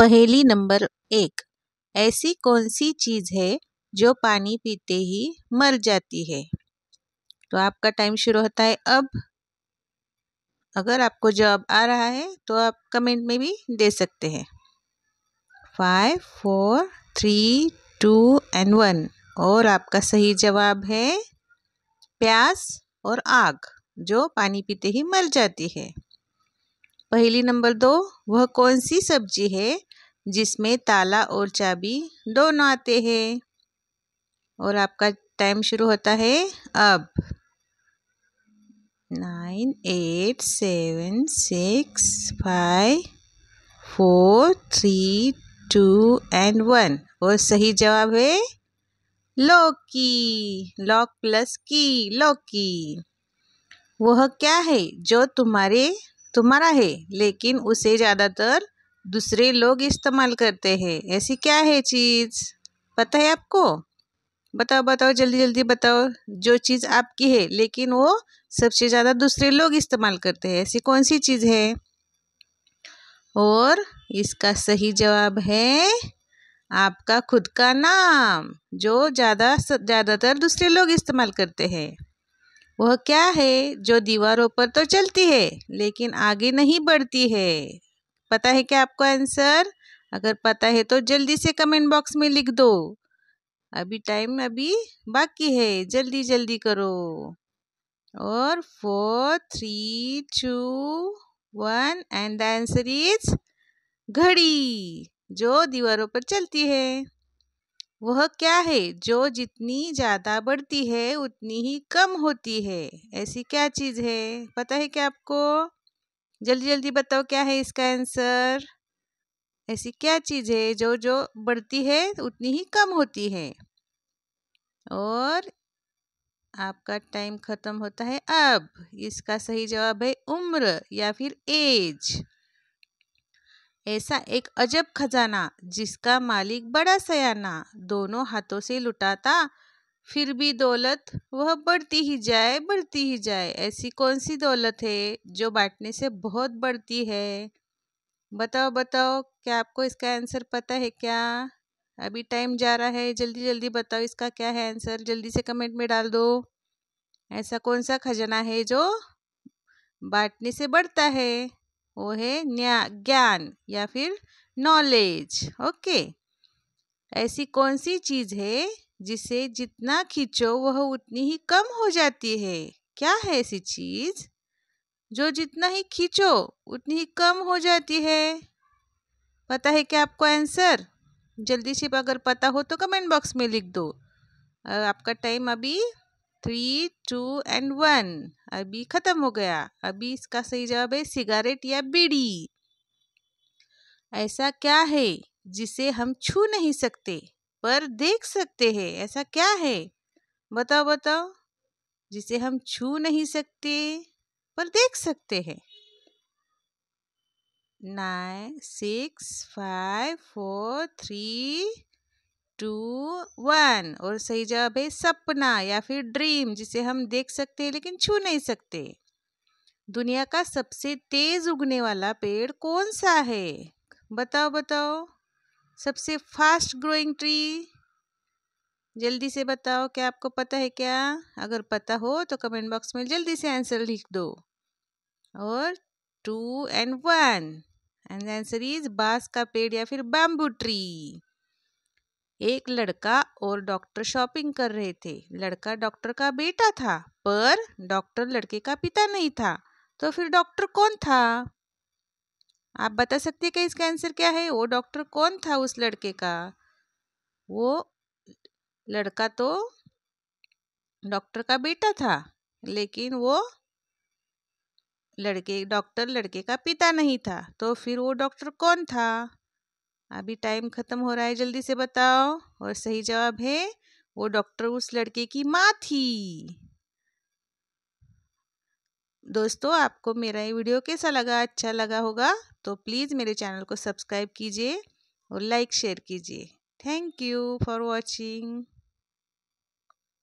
पहेली नंबर एक ऐसी कौन सी चीज़ है जो पानी पीते ही मर जाती है तो आपका टाइम शुरू होता है अब अगर आपको जवाब आ रहा है तो आप कमेंट में भी दे सकते हैं five four three two and one और आपका सही जवाब है प्यास और आग जो पानी पीते ही मर जाती है पहली नंबर दो वह कौन सी सब्जी है जिसमें ताला और चाबी दोनों आते हैं और आपका टाइम शुरू होता है अब nine eight seven six five four three two and one और सही जवाब है लौकी लॉक प्लस की लौकी वह क्या है जो तुम्हारे तुम्हारा है लेकिन उसे ज़्यादातर दूसरे लोग इस्तेमाल करते हैं ऐसी क्या है चीज़ पता है आपको बताओ बताओ जल्दी जल्दी बताओ जो चीज़ आपकी है लेकिन वो सबसे ज़्यादा दूसरे लोग इस्तेमाल करते हैं ऐसी कौन सी चीज़ है और इसका सही जवाब है आपका खुद का नाम जो ज़्यादा ज़्यादातर दूसरे लोग इस्तेमाल करते हैं वह क्या है जो दीवारों पर तो चलती है लेकिन आगे नहीं बढ़ती है पता है क्या आपको आंसर अगर पता है तो जल्दी से कमेंट बॉक्स में लिख दो अभी टाइम अभी बाकी है जल्दी जल्दी करो और four three two one and the answer is घड़ी जो दीवारों पर चलती है वह क्या है जो जितनी ज़्यादा बढ़ती है उतनी ही कम होती है ऐसी क्या चीज़ है पता है क्या आपको जल्दी जल्दी बताओ क्या है इसका आंसर ऐसी क्या चीज़ है जो जो बढ़ती है उतनी ही कम होती है और आपका टाइम ख़त्म होता है अब इसका सही जवाब है उम्र या फिर एज ऐसा एक अजब खजाना जिसका मालिक बड़ा सयाना दोनों हाथों से लुटाता फिर भी दौलत वह बढ़ती ही जाए बढ़ती ही जाए ऐसी कौन सी दौलत है जो बांटने से बहुत बढ़ती है बताओ बताओ क्या आपको इसका आंसर पता है क्या अभी टाइम जा रहा है जल्दी जल्दी बताओ इसका क्या है आंसर जल्दी से कमेंट में डाल दो ऐसा कौन सा खजाना है जो बांटने से बढ़ता है वो है ज्ञान या फिर नॉलेज ओके ऐसी कौन सी चीज़ है जिसे जितना खींचो वह उतनी ही कम हो जाती है क्या है ऐसी चीज़ जो जितना ही खींचो उतनी ही कम हो जाती है पता है क्या आपको आंसर जल्दी से अगर पता हो तो कमेंट बॉक्स में लिख दो आपका टाइम अभी थ्री टू एंड वन अभी ख़त्म हो गया अभी इसका सही जवाब है सिगारेट या बीड़ी ऐसा क्या है जिसे हम छू नहीं सकते पर देख सकते हैं ऐसा क्या है बताओ बताओ जिसे हम छू नहीं सकते पर देख सकते हैं nine six five four three two one और सही जवाब है सपना या फिर ड्रीम जिसे हम देख सकते हैं लेकिन छू नहीं सकते दुनिया का सबसे तेज उगने वाला पेड़ कौन सा है बताओ बताओ सबसे फास्ट ग्रोइंग ट्री जल्दी से बताओ क्या आपको पता है क्या अगर पता हो तो कमेंट बॉक्स में जल्दी से आंसर लिख दो और two and one and answer is बांस का पेड़ या फिर बैम्बू ट्री एक लड़का और डॉक्टर शॉपिंग कर रहे थे लड़का डॉक्टर का बेटा था पर डॉक्टर लड़के का पिता नहीं था तो फिर डॉक्टर कौन था आप बता सकते हैं कि इसका आंसर क्या है वो डॉक्टर कौन था उस लड़के का वो लड़का तो डॉक्टर का बेटा था लेकिन वो लड़के डॉक्टर लड़के का पिता नहीं था तो फिर वो डॉक्टर कौन था अभी टाइम ख़त्म हो रहा है जल्दी से बताओ और सही जवाब है वो डॉक्टर उस लड़के की माँ थी दोस्तों आपको मेरा ये वीडियो कैसा लगा अच्छा लगा होगा तो प्लीज़ मेरे चैनल को सब्सक्राइब कीजिए और लाइक शेयर कीजिए थैंक यू फॉर वॉचिंग